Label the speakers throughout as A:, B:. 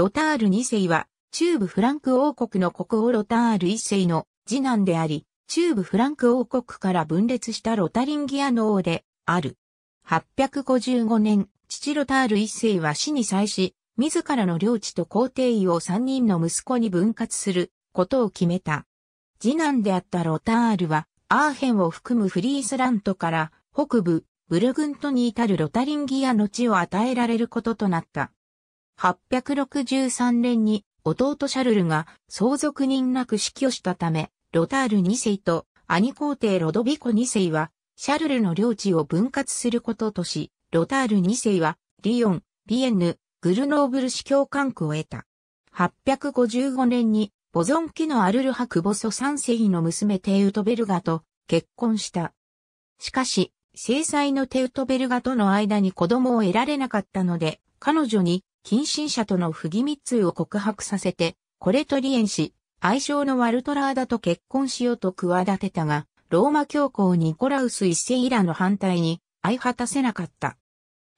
A: ロタール2世は、中部フランク王国の国王ロタール1世の次男であり、中部フランク王国から分裂したロタリンギアの王である。855年、父ロタール1世は死に際し、自らの領地と皇帝位を3人の息子に分割することを決めた。次男であったロタールは、アーヘンを含むフリースラントから北部、ブルグントに至るロタリンギアの地を与えられることとなった。863年に弟シャルルが相続人なく死去したため、ロタール2世と兄皇帝ロドビコ2世は、シャルルの領地を分割することとし、ロタール2世は、リヨン、ビエンヌ、グルノーブル司教管区を得た。855年に、ボゾン家のアルルハクボソ3世の娘テウトベルガと結婚した。しかし、制裁のテウトベルガとの間に子供を得られなかったので、彼女に近親者との不義密通を告白させて、これと離縁し、愛称のワルトラーダと結婚しようと企てたが、ローマ教皇ニコラウス一世以来の反対に相果たせなかった。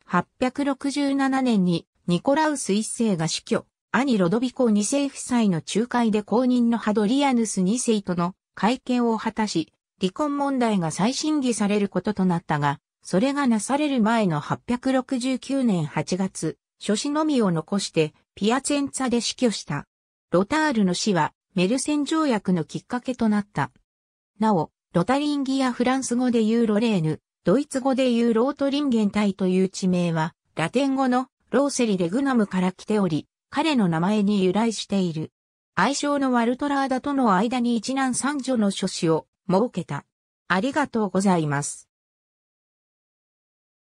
A: 867年にニコラウス一世が死去、兄ロドビコ二世夫妻の仲介で公認のハドリアヌス二世との会見を果たし、離婚問題が再審議されることとなったが、それがなされる前の869年8月、書士のみを残してピアツェンツァで死去した。ロタールの死はメルセン条約のきっかけとなった。なお、ロタリンギやフランス語で言うロレーヌ、ドイツ語で言うロートリンゲン体という地名は、ラテン語のローセリ・レグナムから来ており、彼の名前に由来している。愛称のワルトラーダとの間に一男三女の諸士を設けた。ありがとうございます。